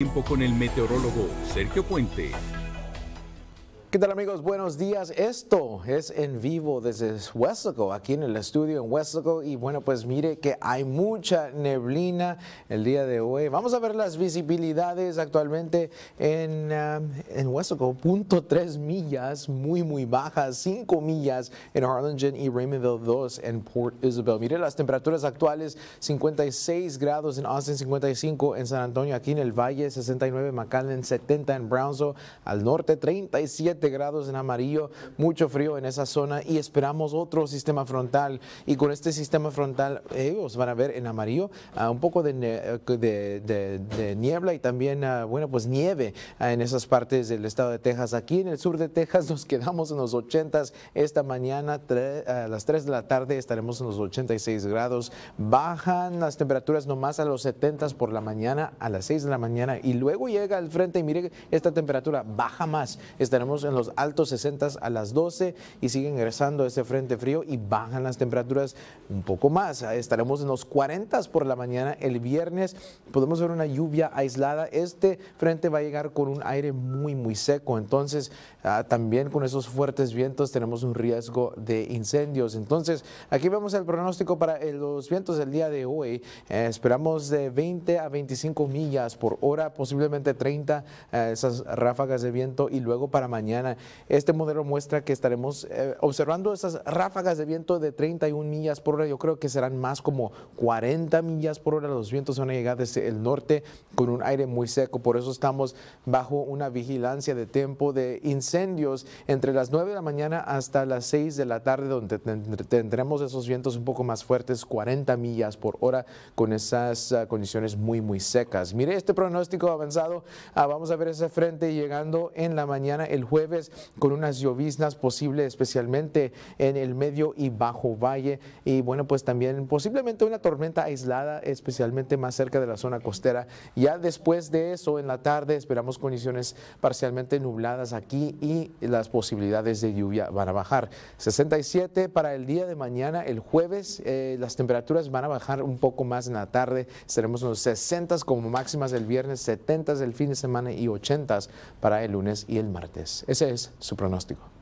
tiempo con el meteorólogo Sergio Puente ¿Qué tal amigos? Buenos días. Esto es en vivo desde huesoco aquí en el estudio en huesoco Y bueno, pues mire que hay mucha neblina el día de hoy. Vamos a ver las visibilidades actualmente en, uh, en Punto .3 millas, muy muy bajas. 5 millas en Harlingen y Raymondville 2 en Port Isabel. Mire las temperaturas actuales, 56 grados en Austin, 55 en San Antonio, aquí en el Valle, 69 en McAllen, 70 en Brownsville, al norte 37 grados en amarillo, mucho frío en esa zona y esperamos otro sistema frontal. Y con este sistema frontal, ellos eh, van a ver en amarillo un poco eh, de, niebla y también, ah, bueno, pues nieve ah, en esas partes del estado de Texas. Aquí en el sur de Texas nos quedamos en los 80 esta mañana, a las 3 de la tarde estaremos en los 86 grados. Bajan las temperaturas nomás a los 70 por la mañana, a las 6 de la mañana y luego llega el frente y mire, esta temperatura baja más. Estaremos en en los altos 60 a las 12 y sigue ingresando ese frente frío y bajan las temperaturas un poco más. Estaremos en los 40 por la mañana el viernes. Podemos ver una lluvia aislada. Este frente va a llegar con un aire muy, muy seco. Entonces, ah, también con esos fuertes vientos tenemos un riesgo de incendios. Entonces, aquí vemos el pronóstico para eh, los vientos del día de hoy. Eh, esperamos de 20 a 25 millas por hora, posiblemente 30 eh, esas ráfagas de viento y luego para mañana este modelo muestra que estaremos eh, observando esas ráfagas de viento de 31 millas por hora. Yo creo que serán más como 40 millas por hora. Los vientos van a llegar desde el norte con un aire muy seco. Por eso estamos bajo una vigilancia de tiempo de incendios entre las 9 de la mañana hasta las 6 de la tarde, donde tendremos esos vientos un poco más fuertes, 40 millas por hora, con esas ah, condiciones muy, muy secas. Mire este pronóstico avanzado. Ah, vamos a ver ese frente llegando en la mañana el jueves con unas lloviznas posibles especialmente en el medio y bajo valle y bueno pues también posiblemente una tormenta aislada especialmente más cerca de la zona costera. Ya después de eso en la tarde esperamos condiciones parcialmente nubladas aquí y las posibilidades de lluvia van a bajar. 67 para el día de mañana, el jueves, eh, las temperaturas van a bajar un poco más en la tarde. Estaremos unos los 60 como máximas el viernes, 70 el fin de semana y 80 para el lunes y el martes. Ese es su pronóstico.